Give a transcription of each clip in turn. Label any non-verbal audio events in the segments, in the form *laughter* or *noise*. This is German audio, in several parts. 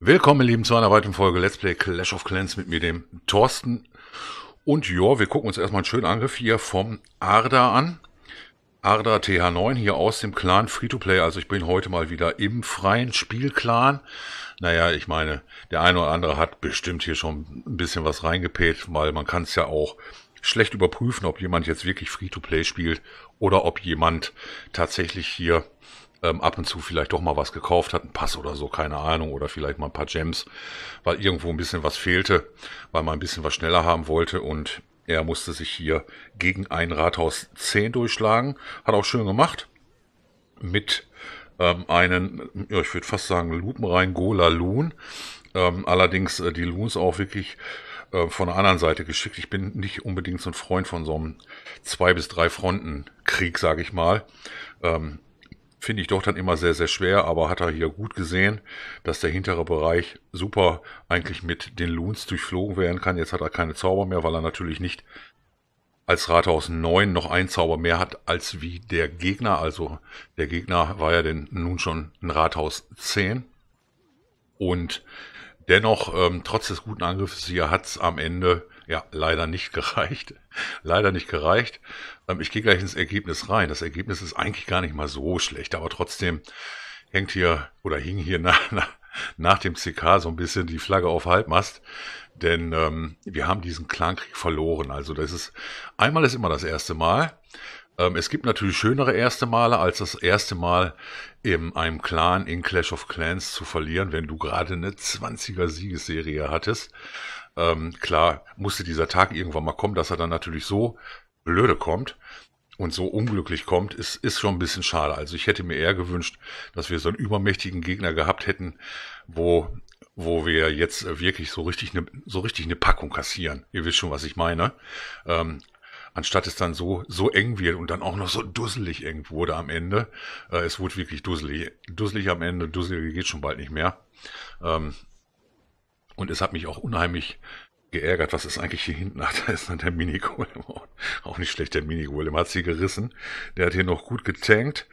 Willkommen, ihr Lieben, zu einer weiteren Folge Let's Play Clash of Clans mit mir, dem Thorsten. Und ja, wir gucken uns erstmal einen schönen Angriff hier vom Arda an. Arda TH9 hier aus dem Clan Free-to-Play. Also ich bin heute mal wieder im freien Spielclan. Naja, ich meine, der eine oder andere hat bestimmt hier schon ein bisschen was reingepäht, weil man kann es ja auch schlecht überprüfen, ob jemand jetzt wirklich Free-to-Play spielt oder ob jemand tatsächlich hier ähm, ab und zu vielleicht doch mal was gekauft hat, ein Pass oder so, keine Ahnung, oder vielleicht mal ein paar Gems, weil irgendwo ein bisschen was fehlte, weil man ein bisschen was schneller haben wollte und er musste sich hier gegen ein Rathaus 10 durchschlagen, hat auch schön gemacht mit ähm, einen, ja, ich würde fast sagen, lupenrein Gola Loon. Ähm, allerdings äh, die Loons auch wirklich äh, von der anderen Seite geschickt. Ich bin nicht unbedingt so ein Freund von so einem zwei bis drei Fronten Krieg, sage ich mal. Ähm, finde ich doch dann immer sehr, sehr schwer, aber hat er hier gut gesehen, dass der hintere Bereich super eigentlich mit den Loons durchflogen werden kann. Jetzt hat er keine Zauber mehr, weil er natürlich nicht als Rathaus 9 noch ein Zauber mehr hat als wie der Gegner. Also der Gegner war ja denn nun schon ein Rathaus 10. Und dennoch, ähm, trotz des guten Angriffes hier, hat es am Ende ja, leider nicht gereicht. Leider nicht gereicht. Ähm, ich gehe gleich ins Ergebnis rein. Das Ergebnis ist eigentlich gar nicht mal so schlecht, aber trotzdem hängt hier oder hing hier *laughs* nach, nach, nach dem CK so ein bisschen die Flagge auf Halbmast, denn ähm, wir haben diesen Clankrieg verloren. Also das ist einmal ist immer das erste Mal. Ähm, es gibt natürlich schönere erste Male als das erste Mal in einem Clan in Clash of Clans zu verlieren, wenn du gerade eine 20er Siegesserie hattest. Ähm, klar, musste dieser Tag irgendwann mal kommen, dass er dann natürlich so blöde kommt und so unglücklich kommt, ist, ist schon ein bisschen schade. Also ich hätte mir eher gewünscht, dass wir so einen übermächtigen Gegner gehabt hätten, wo, wo wir jetzt wirklich so richtig eine, so richtig eine Packung kassieren. Ihr wisst schon, was ich meine. Ähm, anstatt es dann so, so eng wird und dann auch noch so dusselig eng wurde am Ende. Äh, es wurde wirklich dusselig. Dusselig am Ende, dusselig geht schon bald nicht mehr. Ähm, und es hat mich auch unheimlich geärgert, was ist eigentlich hier hinten? *laughs* Ach, da ist dann der Mini Golem. *laughs* Auch nicht schlecht, der Mini Golem hat sie gerissen. Der hat hier noch gut getankt.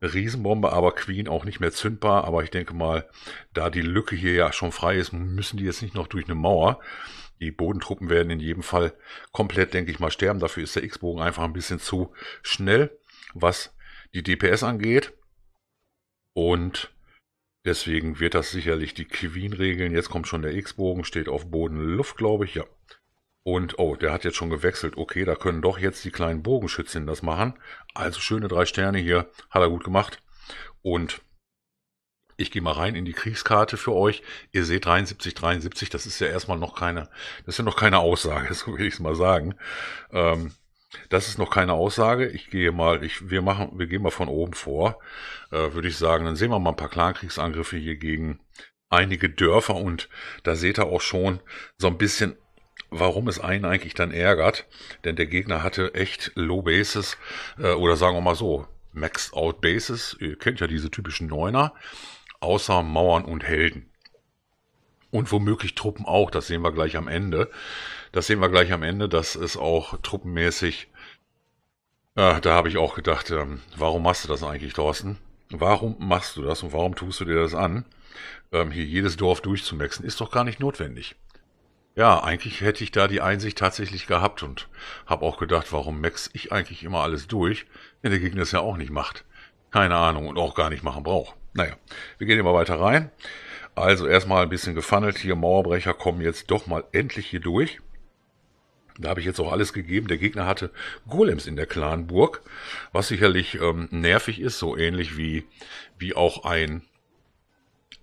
Riesenbombe, aber Queen auch nicht mehr zündbar. Aber ich denke mal, da die Lücke hier ja schon frei ist, müssen die jetzt nicht noch durch eine Mauer. Die Bodentruppen werden in jedem Fall komplett, denke ich mal, sterben. Dafür ist der X-Bogen einfach ein bisschen zu schnell, was die DPS angeht. Und Deswegen wird das sicherlich die Queen regeln. Jetzt kommt schon der X-Bogen, steht auf Boden Luft, glaube ich, ja. Und, oh, der hat jetzt schon gewechselt. Okay, da können doch jetzt die kleinen Bogenschützen das machen. Also schöne drei Sterne hier. Hat er gut gemacht. Und ich gehe mal rein in die Kriegskarte für euch. Ihr seht 73, 73. Das ist ja erstmal noch keine, das ist ja noch keine Aussage, *laughs* so will ich es mal sagen. Ähm, das ist noch keine Aussage. Ich gehe mal, ich, wir machen, wir gehen mal von oben vor, äh, würde ich sagen. Dann sehen wir mal ein paar Klankriegsangriffe hier gegen einige Dörfer und da seht ihr auch schon so ein bisschen, warum es einen eigentlich dann ärgert. Denn der Gegner hatte echt Low Bases äh, oder sagen wir mal so, Maxed Out Bases. Ihr kennt ja diese typischen Neuner, außer Mauern und Helden und womöglich Truppen auch. Das sehen wir gleich am Ende. Das sehen wir gleich am Ende, dass es auch truppenmäßig. Äh, da habe ich auch gedacht, ähm, warum machst du das eigentlich, Thorsten? Warum machst du das und warum tust du dir das an, ähm, hier jedes Dorf durchzumexen? Ist doch gar nicht notwendig. Ja, eigentlich hätte ich da die Einsicht tatsächlich gehabt und habe auch gedacht, warum max ich eigentlich immer alles durch, wenn der Gegner es ja auch nicht macht. Keine Ahnung und auch gar nicht machen braucht. Naja, wir gehen immer weiter rein. Also erstmal ein bisschen gefunnelt hier. Mauerbrecher kommen jetzt doch mal endlich hier durch. Da habe ich jetzt auch alles gegeben. Der Gegner hatte Golems in der Clanburg, was sicherlich ähm, nervig ist, so ähnlich wie, wie auch ein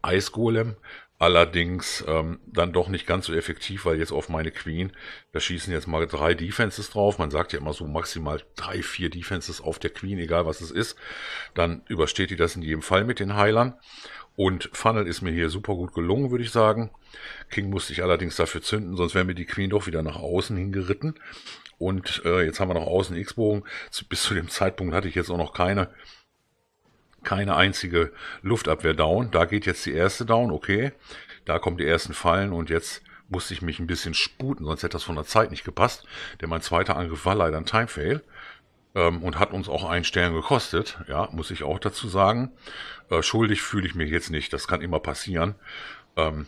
Eisgolem. Allerdings ähm, dann doch nicht ganz so effektiv, weil jetzt auf meine Queen, da schießen jetzt mal drei Defenses drauf. Man sagt ja immer so maximal drei, vier Defenses auf der Queen, egal was es ist. Dann übersteht die das in jedem Fall mit den Heilern. Und Funnel ist mir hier super gut gelungen, würde ich sagen. King musste ich allerdings dafür zünden, sonst wäre mir die Queen doch wieder nach außen hingeritten. Und äh, jetzt haben wir noch außen X-Bogen. Bis zu dem Zeitpunkt hatte ich jetzt auch noch keine, keine einzige Luftabwehr down. Da geht jetzt die erste down, okay. Da kommen die ersten Fallen und jetzt musste ich mich ein bisschen sputen, sonst hätte das von der Zeit nicht gepasst. Denn mein zweiter Angriff war leider ein Timefail ähm, und hat uns auch einen Stern gekostet, ja, muss ich auch dazu sagen. Äh, schuldig fühle ich mich jetzt nicht, das kann immer passieren, ähm,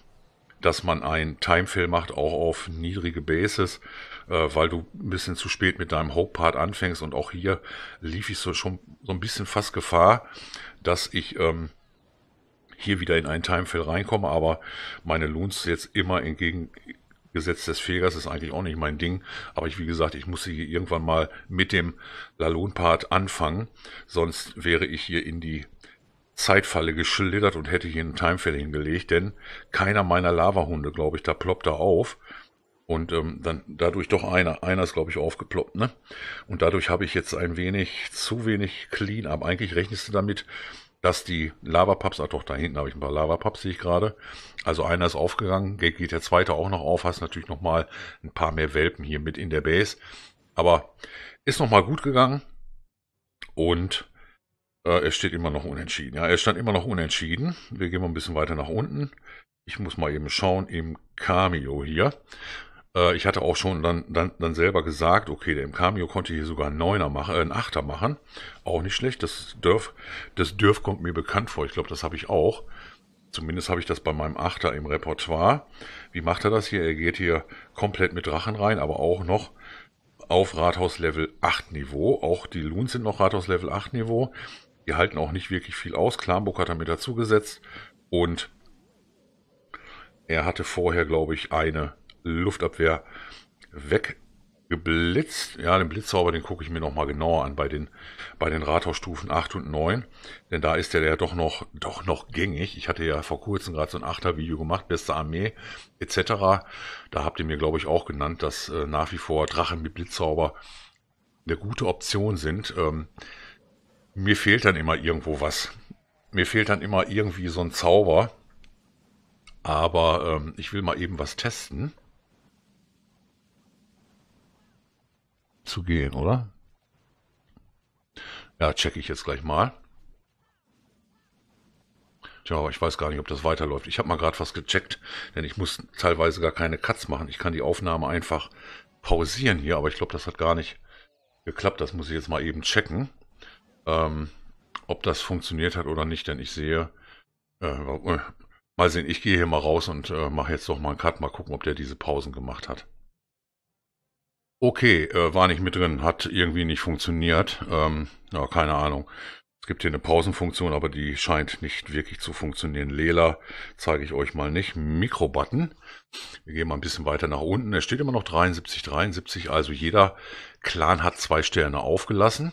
dass man ein Timefail macht, auch auf niedrige Basis, äh, weil du ein bisschen zu spät mit deinem Hauptpart anfängst und auch hier lief ich so schon so ein bisschen fast Gefahr, dass ich... Ähm, hier wieder in ein Timefail reinkomme, aber meine Loons jetzt immer entgegen, Gesetz des Fegers ist eigentlich auch nicht mein Ding, aber ich, wie gesagt, ich musste hier irgendwann mal mit dem Lalon-Part anfangen, sonst wäre ich hier in die Zeitfalle geschlittert und hätte hier einen Timefälle hingelegt, denn keiner meiner Lavahunde, glaube ich, da ploppt er auf. Und ähm, dann dadurch doch einer. Einer ist, glaube ich, aufgeploppt, ne? Und dadurch habe ich jetzt ein wenig, zu wenig Clean-up. Eigentlich rechnest du damit, dass die Lava-Pups, ah doch, da hinten habe ich ein paar Lava-Pups, sehe ich gerade. Also einer ist aufgegangen, geht der zweite auch noch auf, hast natürlich nochmal ein paar mehr Welpen hier mit in der Base. Aber ist nochmal gut gegangen und äh, es steht immer noch unentschieden. Ja, er stand immer noch unentschieden. Wir gehen mal ein bisschen weiter nach unten. Ich muss mal eben schauen im Cameo hier. Äh, ich hatte auch schon dann, dann, dann selber gesagt, okay, der im Cameo konnte hier sogar einen Neuner machen, äh, einen Achter machen. Auch nicht schlecht. Das Dürf, das Dörf kommt mir bekannt vor. Ich glaube, das habe ich auch. Zumindest habe ich das bei meinem Achter im Repertoire. Wie macht er das hier? Er geht hier komplett mit Drachen rein, aber auch noch auf Rathaus Level 8 Niveau. Auch die Loons sind noch Rathaus Level 8 Niveau. Die halten auch nicht wirklich viel aus. Klambuck hat er mir dazu gesetzt. Und er hatte vorher, glaube ich, eine Luftabwehr weggeblitzt. Ja, den Blitzzauber, den gucke ich mir nochmal genauer an bei den, bei den Rathausstufen 8 und 9. Denn da ist der ja doch noch, doch noch gängig. Ich hatte ja vor kurzem gerade so ein 8er Video gemacht, beste Armee etc. Da habt ihr mir, glaube ich, auch genannt, dass äh, nach wie vor Drachen mit Blitzzauber eine gute Option sind. Ähm, mir fehlt dann immer irgendwo was. Mir fehlt dann immer irgendwie so ein Zauber. Aber ähm, ich will mal eben was testen. zu gehen, oder? Ja, checke ich jetzt gleich mal. Tja, ich weiß gar nicht, ob das weiterläuft. Ich habe mal gerade was gecheckt, denn ich muss teilweise gar keine Cuts machen. Ich kann die Aufnahme einfach pausieren hier, aber ich glaube, das hat gar nicht geklappt. Das muss ich jetzt mal eben checken, ähm, ob das funktioniert hat oder nicht, denn ich sehe... Äh, äh, mal sehen, ich gehe hier mal raus und äh, mache jetzt doch mal einen Cut, mal gucken, ob der diese Pausen gemacht hat. Okay, äh, war nicht mit drin, hat irgendwie nicht funktioniert. Ähm, ja, keine Ahnung. Es gibt hier eine Pausenfunktion, aber die scheint nicht wirklich zu funktionieren. Lela zeige ich euch mal nicht. Mikrobutton. Wir gehen mal ein bisschen weiter nach unten. Es steht immer noch 73, 73. Also jeder Clan hat zwei Sterne aufgelassen.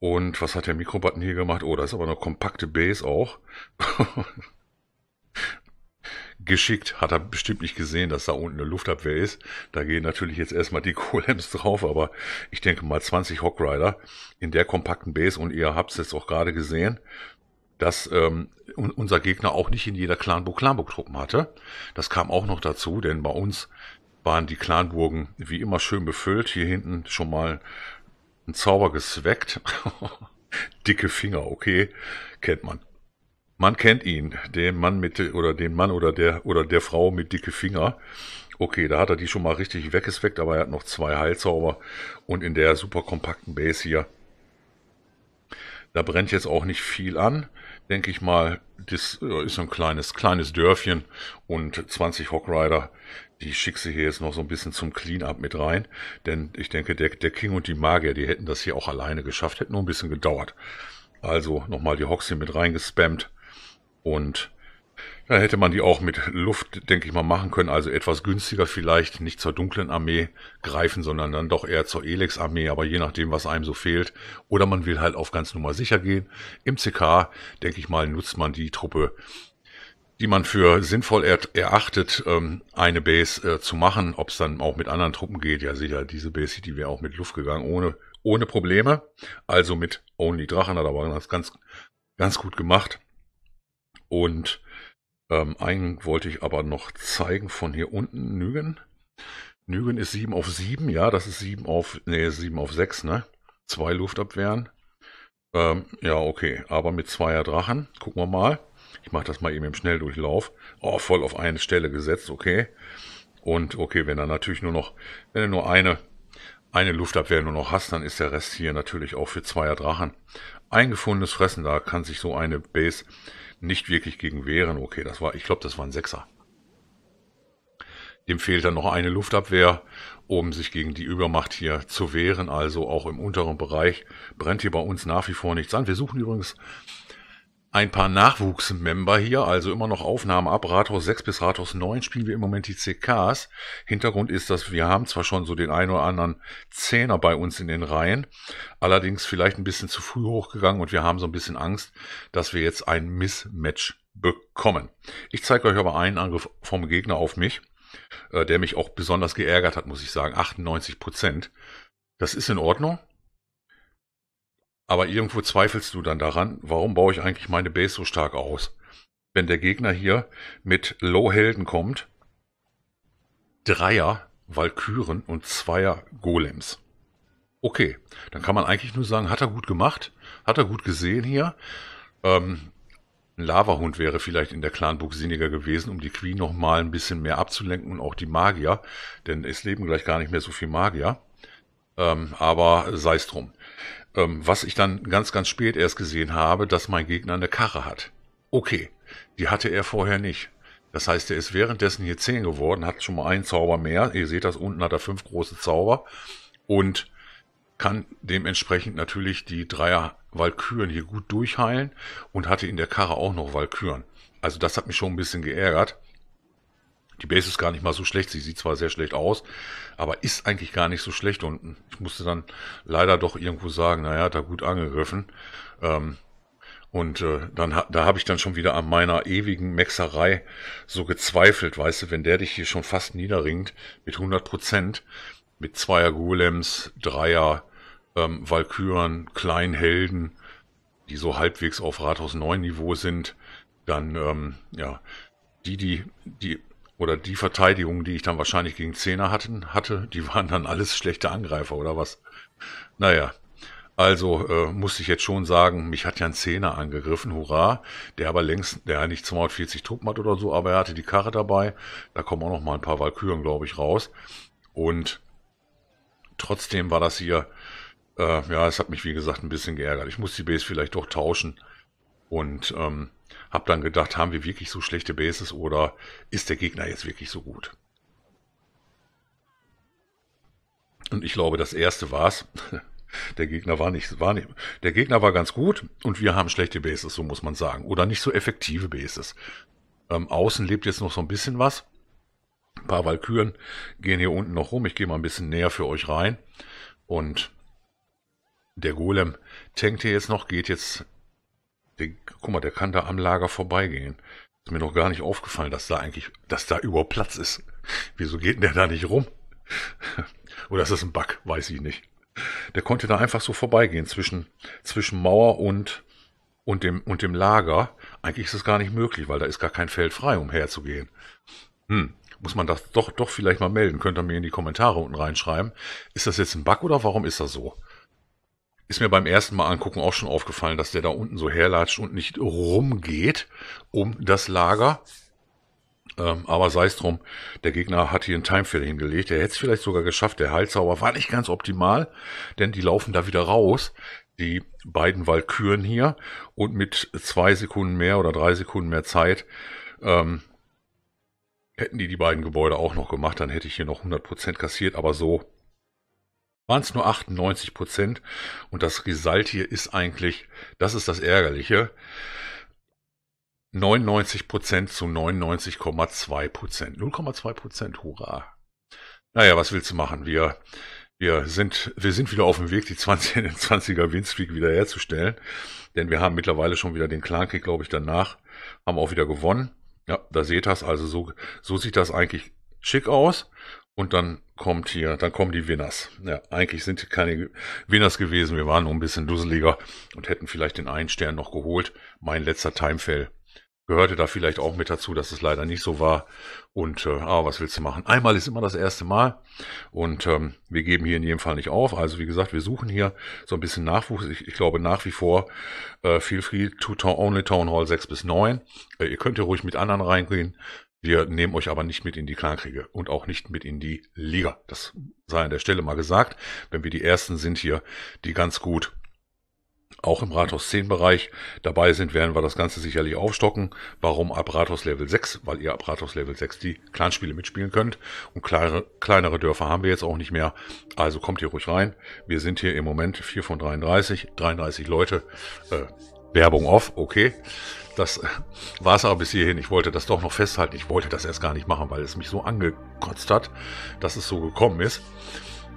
Und was hat der Mikrobutton hier gemacht? Oh, das ist aber eine kompakte Base auch. *laughs* geschickt, hat er bestimmt nicht gesehen, dass da unten eine Luftabwehr ist. Da gehen natürlich jetzt erstmal die *laughs* Golems drauf, aber ich denke mal 20 Hockrider in der kompakten Base und ihr habt es jetzt auch gerade gesehen, dass ähm, unser Gegner auch nicht in jeder Clanburg Clanburg-Truppen hatte. Das kam auch noch dazu, denn bei uns waren die Clanburgen wie immer schön befüllt. Hier hinten schon mal ein Zauber gesweckt. *laughs* Dicke Finger, okay, kennt man. Man kennt ihn, den Mann mit oder den Mann oder der oder der Frau mit dicke Finger. Okay, da hat er die schon mal richtig weggesweckt, aber er hat noch zwei Heilzauber und in der super kompakten Base hier. Da brennt jetzt auch nicht viel an, denke ich mal. Das äh, ist so ein kleines, kleines Dörfchen und 20 Hockrider. Die schickst du hier jetzt noch so ein bisschen zum Cleanup mit rein. Denn ich denke, der, der King und die Magier, die hätten das hier auch alleine geschafft. Hätte nur ein bisschen gedauert. Also nochmal die hier mit reingespammt. Und ja, hätte man die auch mit Luft, denke ich mal, machen können. Also etwas günstiger vielleicht, nicht zur dunklen Armee greifen, sondern dann doch eher zur Elex-Armee, aber je nachdem, was einem so fehlt. Oder man will halt auf ganz Nummer sicher gehen. Im CK, denke ich mal, nutzt man die Truppe, die man für sinnvoll er erachtet, ähm, eine Base äh, zu machen. Ob es dann auch mit anderen Truppen geht, ja sicher, diese Base, die wäre auch mit Luft gegangen, ohne, ohne Probleme. Also mit Only Drachen, aber ganz, ganz gut gemacht. Und ähm, einen wollte ich aber noch zeigen von hier unten, Nügen. Nügen ist 7 auf 7, ja, das ist 7 auf, nee, 7 auf 6, ne? Zwei Luftabwehren. Ähm, ja, okay, aber mit zweier Drachen. Gucken wir mal. Ich mache das mal eben im Schnelldurchlauf. Oh, voll auf eine Stelle gesetzt, okay. Und okay, wenn er natürlich nur noch, wenn er nur eine, eine Luftabwehr nur noch hast, dann ist der Rest hier natürlich auch für zweier Drachen. Eingefundenes Fressen, da kann sich so eine Base nicht wirklich gegen wehren. Okay, das war, ich glaube, das war ein Sechser. Dem fehlt dann noch eine Luftabwehr, um sich gegen die Übermacht hier zu wehren. Also auch im unteren Bereich brennt hier bei uns nach wie vor nichts an. Wir suchen übrigens ein paar Nachwuchsmember hier, also immer noch Aufnahmen ab Rathaus 6 bis Rathaus 9 spielen wir im Moment die CKs. Hintergrund ist, dass wir haben zwar schon so den ein oder anderen Zehner bei uns in den Reihen, allerdings vielleicht ein bisschen zu früh hochgegangen und wir haben so ein bisschen Angst, dass wir jetzt ein Mismatch bekommen. Ich zeige euch aber einen Angriff vom Gegner auf mich, äh, der mich auch besonders geärgert hat, muss ich sagen. 98 Prozent. Das ist in Ordnung. Aber irgendwo zweifelst du dann daran, warum baue ich eigentlich meine Base so stark aus? Wenn der Gegner hier mit Low-Helden kommt, Dreier Valkyren und Zweier Golems. Okay, dann kann man eigentlich nur sagen, hat er gut gemacht, hat er gut gesehen hier. Ähm, ein Lavahund wäre vielleicht in der Clanburg sinniger gewesen, um die Queen nochmal ein bisschen mehr abzulenken und auch die Magier, denn es leben gleich gar nicht mehr so viel Magier. Ähm, aber sei es drum. Ähm, was ich dann ganz, ganz spät erst gesehen habe, dass mein Gegner eine Karre hat. Okay, die hatte er vorher nicht. Das heißt, er ist währenddessen hier 10 geworden, hat schon mal einen Zauber mehr. Ihr seht das, unten hat er fünf große Zauber und kann dementsprechend natürlich die Dreier Valkyren hier gut durchheilen und hatte in der Karre auch noch Valkyren. Also das hat mich schon ein bisschen geärgert. Die Base ist gar nicht mal so schlecht. Sie sieht zwar sehr schlecht aus, aber ist eigentlich gar nicht so schlecht. Und ich musste dann leider doch irgendwo sagen, naja, da gut angegriffen. Ähm, und äh, dann da habe ich dann schon wieder an meiner ewigen Mexerei so gezweifelt, weißt du, wenn der dich hier schon fast niederringt mit 100 Prozent, mit Zweier Golems, Dreier, ähm, Valkyren, kleinen Helden, die so halbwegs auf Rathaus 9 Niveau sind, dann, ähm, ja, die, die, die oder die Verteidigung, die ich dann wahrscheinlich gegen Zehner hatten, hatte, die waren dann alles schlechte Angreifer oder was? Naja, also äh, musste ich jetzt schon sagen, mich hat ja ein Zehner angegriffen, hurra, der aber längst, der nicht 240 Truppen hat oder so, aber er hatte die Karre dabei, da kommen auch noch mal ein paar Walküren, glaube ich, raus. Und trotzdem war das hier, äh, ja, es hat mich wie gesagt ein bisschen geärgert. Ich muss die Base vielleicht doch tauschen und ähm, hab dann gedacht, haben wir wirklich so schlechte Bases oder ist der Gegner jetzt wirklich so gut? Und ich glaube, das erste war es. *laughs* Der Gegner war nicht, war nicht, der Gegner war ganz gut und wir haben schlechte Bases, so muss man sagen. Oder nicht so effektive Bases. Ähm, außen lebt jetzt noch so ein bisschen was. Ein paar Walküren gehen hier unten noch rum. Ich gehe mal ein bisschen näher für euch rein. Und der Golem tankt hier jetzt noch, geht jetzt der, guck mal, der kann da am Lager vorbeigehen. Ist mir noch gar nicht aufgefallen, dass da eigentlich, dass da überhaupt Platz ist. *laughs* Wieso geht denn der da nicht rum? *laughs* Oder ist das ein Bug? Weiß ich nicht. Der konnte da einfach so vorbeigehen zwischen, zwischen Mauer und, und, dem, und dem Lager. Eigentlich ist es gar nicht möglich, weil da ist gar kein Feld frei, um herzugehen. Hm, muss man das doch, doch vielleicht mal melden. Könnt ihr mir in die Kommentare unten reinschreiben. Ist das jetzt ein Bug oder warum ist das so? ist mir beim ersten Mal angucken auch schon aufgefallen, dass der da unten so herlatscht und nicht rumgeht um das Lager. Ähm, aber sei es drum, der Gegner hat hier einen Timefell hingelegt. Er hätte es vielleicht sogar geschafft. Der Heilzauber war nicht ganz optimal, denn die laufen da wieder raus. Die beiden Walküren hier und mit zwei Sekunden mehr oder drei Sekunden mehr Zeit ähm, hätten die die beiden Gebäude auch noch gemacht, dann hätte ich hier noch 100% kassiert, aber so waren es nur 98 Prozent. Und das Result hier ist eigentlich, das ist das Ärgerliche, 99 Prozent zu 99,2 Prozent. 0,2 Prozent, hurra. Naja, was willst du machen? Wir, wir sind, wir sind wieder auf dem Weg, die 20, 20er *laughs* Winstreak wieder herzustellen. Denn wir haben mittlerweile schon wieder den Clankrieg, glaube ich, danach, haben auch wieder gewonnen. Ja, da seht ihr es. Also so, so sieht das eigentlich schick aus. Und dann kommt hier, dann kommen die Winners. Ja, eigentlich sind keine Winners gewesen. Wir waren nur ein bisschen dusseliger und hätten vielleicht den einen Stern noch geholt. Mein letzter Timefail gehörte da vielleicht auch mit dazu, dass es leider nicht so war. Und äh, ah, was willst du machen? Einmal ist immer das erste Mal. Und ähm, wir geben hier in jedem Fall nicht auf. Also wie gesagt, wir suchen hier so ein bisschen Nachwuchs. Ich, ich glaube nach wie vor äh, feel free to town, only Town Hall 6 bis 9. Äh, ihr könnt hier ruhig mit anderen reingehen. Wir nehmen euch aber nicht mit in die Klankriege und auch nicht mit in die Liga. Das sei an der Stelle mal gesagt, wenn wir die Ersten sind hier, die ganz gut auch im Rathaus 10 Bereich dabei sind, werden wir das Ganze sicherlich aufstocken. Warum ab Rathaus Level 6? Weil ihr ab Rathaus Level 6 die Clanspiele mitspielen könnt. Und kleinere, kleinere Dörfer haben wir jetzt auch nicht mehr. Also kommt hier ruhig rein. Wir sind hier im Moment 4 von 33, 33 Leute. Äh, Werbung off, okay. Das äh, war es aber bis hierhin. Ich wollte das doch noch festhalten. Ich wollte das erst gar nicht machen, weil es mich so angekotzt hat, dass es so gekommen ist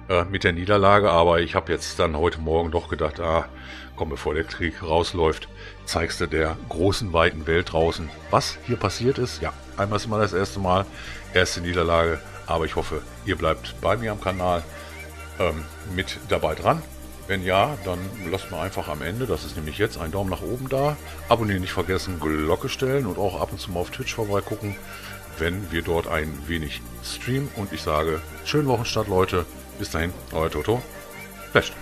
äh, mit der Niederlage. Aber ich habe jetzt dann heute Morgen doch gedacht, ah, komm, bevor der Krieg rausläuft, zeigst du der großen, weiten Welt draußen, was hier passiert ist. Ja, einmal ist mal das erste Mal, erste Niederlage. Aber ich hoffe, ihr bleibt bei mir am Kanal ähm, mit dabei dran. Wenn ja, dann lasst mir einfach am Ende, das ist nämlich jetzt, einen Daumen nach oben da. Abonnieren nicht vergessen, Glocke stellen und auch ab und zu mal auf Twitch vorbeigucken, wenn wir dort ein wenig streamen. Und ich sage, schönen Wochenstart, Leute. Bis dahin, euer Toto. Best.